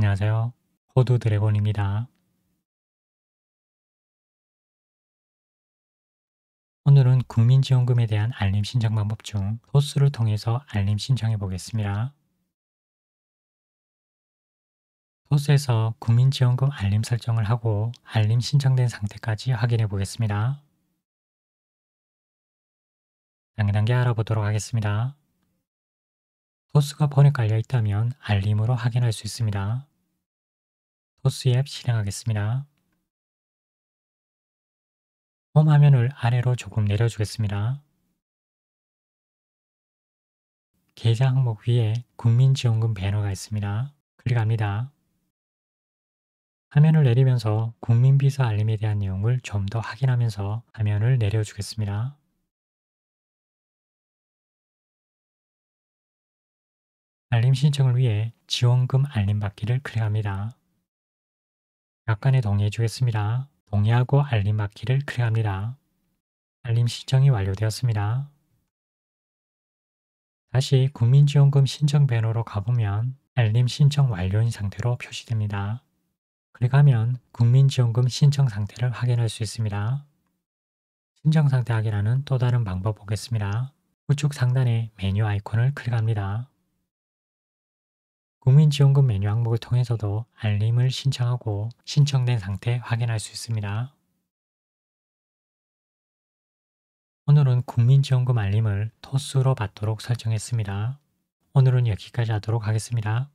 안녕하세요. 호두 드래곤입니다. 오늘은 국민지원금에 대한 알림 신청 방법 중 소스를 통해서 알림 신청해 보겠습니다. 소스에서 국민지원금 알림 설정을 하고 알림 신청된 상태까지 확인해 보겠습니다. 단계단계 알아보도록 하겠습니다. 소스가 번에 깔려 있다면 알림으로 확인할 수 있습니다. 도스 앱 실행하겠습니다. 홈 화면을 아래로 조금 내려주겠습니다. 계좌 항목 위에 국민지원금 배너가 있습니다. 클릭합니다. 화면을 내리면서 국민비서 알림에 대한 내용을 좀 더 확인하면서 화면을 내려주겠습니다. 알림 신청을 위해 지원금 알림 받기를 클릭합니다. 약간의 동의해 주겠습니다. 동의하고 알림 받기를 클릭합니다. 알림 신청이 완료되었습니다. 다시 국민지원금 신청 배너로 가보면 알림 신청 완료인 상태로 표시됩니다. 클릭하면 국민지원금 신청 상태를 확인할 수 있습니다. 신청 상태 확인하는 또 다른 방법 보겠습니다. 우측 상단의 메뉴 아이콘을 클릭합니다. 국민지원금 메뉴 항목을 통해서도 알림을 신청하고 신청된 상태 확인할 수 있습니다. 오늘은 국민지원금 알림을 토스로 받도록 설정했습니다. 오늘은 여기까지 하도록 하겠습니다.